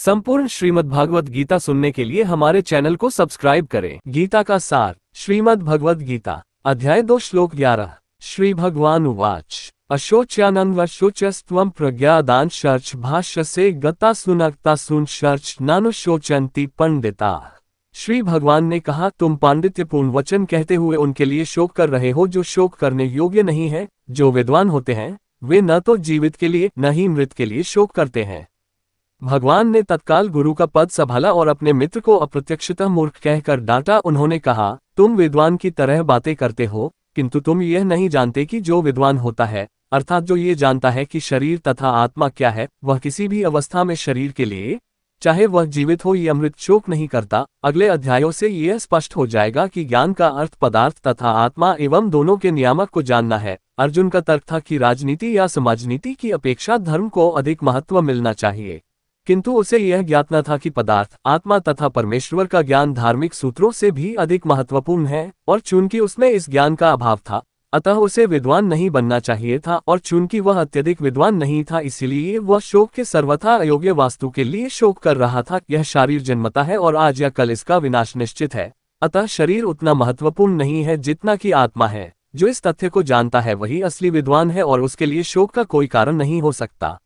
संपूर्ण श्रीमद् भागवत गीता सुनने के लिए हमारे चैनल को सब्सक्राइब करें गीता का सार श्रीमद् भगवद गीता अध्याय दो श्लोक ग्यारह श्री भगवान उवाच प्रज्ञा प्रज्ञादान शर्च भाष्य से गता सुनकता सुन शर्च नानु शोचंती पंडिता श्री भगवान ने कहा तुम पांडित्यपूर्ण वचन कहते हुए उनके लिए शोक कर रहे हो जो शोक करने योग्य नहीं है जो विद्वान होते हैं वे न तो जीवित के लिए न ही मृत के लिए शोक करते हैं भगवान ने तत्काल गुरु का पद संभाला और अपने मित्र को अप्रत्यक्षता मूर्ख कहकर डांटा उन्होंने कहा तुम विद्वान की तरह बातें करते हो किंतु तुम यह नहीं जानते कि जो विद्वान होता है अर्थात जो ये जानता है कि शरीर तथा आत्मा क्या है वह किसी भी अवस्था में शरीर के लिए चाहे वह जीवित हो या अमृत शोक नहीं करता अगले अध्यायों से यह स्पष्ट हो जाएगा कि ज्ञान का अर्थ पदार्थ तथा आत्मा एवं दोनों के नियामक को जानना है अर्जुन का तर्क था कि राजनीति या समाजनीति की अपेक्षा धर्म को अधिक महत्व मिलना चाहिए किंतु उसे यह ज्ञात न था कि पदार्थ आत्मा तथा परमेश्वर का ज्ञान धार्मिक सूत्रों से भी अधिक महत्वपूर्ण है और चूंकि उसमें इस ज्ञान का अभाव था अतः उसे विद्वान नहीं बनना चाहिए था और चूंकि वह अत्यधिक विद्वान नहीं था इसलिए वह शोक के सर्वथा अयोग्य वास्तु के लिए शोक कर रहा था यह शारीर जन्मता है और आज या कल इसका विनाश निश्चित है अतः शरीर उतना महत्वपूर्ण नहीं है जितना कि आत्मा है जो इस तथ्य को जानता है वही असली विद्वान है और उसके लिए शोक का कोई कारण नहीं हो सकता